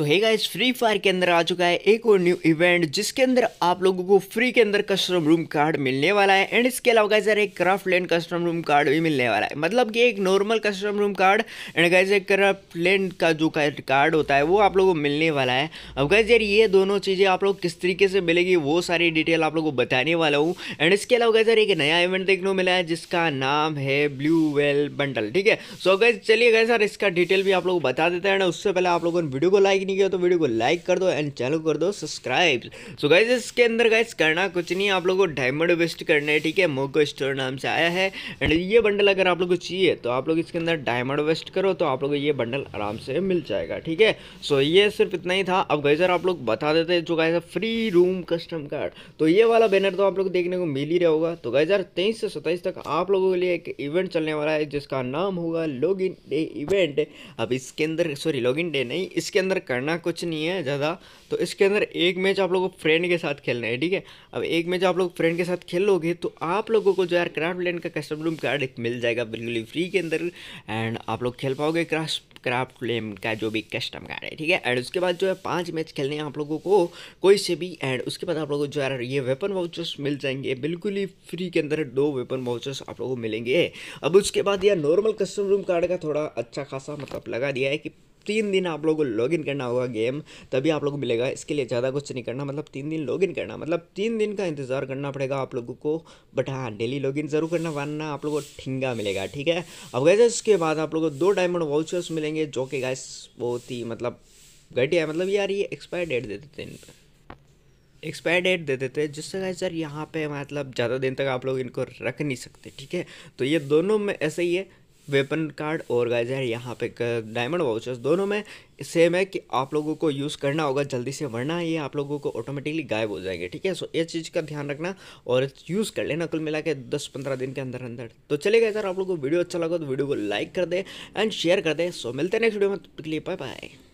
तो hey guys free fire के अंदर आ चुका है एक और न्यू इवेंट जिसके अंदर आप लोगों को फ्री के अंदर कस्टम रूम कार्ड मिलने वाला है एंड इसके अलावा गाइस यार एक craftland custom room card भी मिलने वाला है मतलब कि एक normal custom room card and guys एक क्राफ्ट लैंड का जो कार्ड होता है वो आप लोगों को मिलने वाला है अब गाइस यार ये दोनों चीज़ें आप लोग किस तरीके से मिलेगी वो सारी डिटेल आप लोग को बताने वाला हूँ एंड इसके अलावा गाइस यार एक नया इवेंट देखने को मिला है जिसका नाम है ब्लू वेल बंडल ठीक है सो गाइज चलिए गाइस यार इसका डिटेल भी आप लोग बता देते हैं उससे पहले आप लोगों ने वीडियो को लाइक नहीं किया तो वीडियो को लाइक कर दो एंड चैनल कर दो सब्सक्राइब सो गाइज इसके अंदर गाइज करना कुछ नहीं आप लोग को डायमंड वेस्ट करना है ठीक है मोको स्टोर नाम से आया है एंड ये बंडल अगर आप लोग को चाहिए तो आप लोग इसके अंदर डायमंड वेस्ट करो तो आप लोग को ये बंडल आराम से मिल जाएगा ठीक है सो ये सिर्फ इतना ही था अब गाइजर आप लोग बता देते जो guys free room custom card तो ये वाला बैनर तो आप लोग देखने को मिल ही रहा होगा तो गाइजर तेईस से सत्ताईस तक आप लोगों के लिए एक इवेंट चलने वाला है जिसका नाम होगा लॉग इन डे इवेंट अब इसके अंदर सॉरी लॉग इन डे नहीं इसके अंदर करना करना कुछ नहीं है ज़्यादा तो इसके अंदर एक मैच आप लोगों को फ्रेंड के साथ खेलना है ठीक है अब एक मैच आप लोग फ्रेंड के साथ खेल लोगे तो आप लोगों को जो यार क्राफ्ट लैंड का कस्टम रूम कार्ड मिल जाएगा बिल्कुल ही फ्री के अंदर एंड आप लोग खेल पाओगे क्रश क्राफ्ट लेम का जो भी कस्टम कार्ड है ठीक है एंड उसके बाद जो है पांच मैच खेलने हैं आप लोगों को कोई से भी एंड उसके बाद आप लोगों को जो है ये वेपन वाउचर्स मिल जाएंगे बिल्कुल ही फ्री के अंदर दो वेपन वाउचर्स आप लोगों को मिलेंगे अब उसके बाद यह नॉर्मल कस्टम रूम कार्ड का थोड़ा अच्छा खासा मतलब लगा दिया है कि तीन दिन आप लोगों को लॉगिन करना होगा गेम तभी आप लोग को मिलेगा इसके लिए ज़्यादा कुछ नहीं करना मतलब तीन दिन लॉगिन करना मतलब तीन दिन का इंतज़ार करना पड़ेगा आप लोगों को बट हाँ डेली लॉगिन ज़रूर करना वरना आप लोगों को ठिंगा मिलेगा ठीक है अब गए इसके बाद आप लोगों को दो डायमंड वाउचर्स मिलेंगे जो कि गैस बहुत ही मतलब घटिया मतलब यार ये एक्सपायर डेट दे देते इन पर एक्सपायर डेट दे देते हैं जिससे गाय सर यहाँ पे मतलब ज़्यादा दिन तक आप लोग इनको रख नहीं सकते ठीक है तो ये दोनों में ऐसे ही है वेपन कार्ड और गाइजर यहाँ पे डायमंड वाउचर्स दोनों में सेम है कि आप लोगों को यूज़ करना होगा जल्दी से वरना ये आप लोगों को ऑटोमेटिकली गायब हो जाएंगे ठीक है सो ये चीज़ का ध्यान रखना और यूज़ कर लेना कुल मिला के दस पंद्रह दिन के अंदर अंदर तो चले गए सर आप लोगों को वीडियो अच्छा लगा तो वीडियो को लाइक कर दे एंड शेयर कर दे सो मिलते हैं नेक्स्ट वीडियो में तब लिए बाय बाय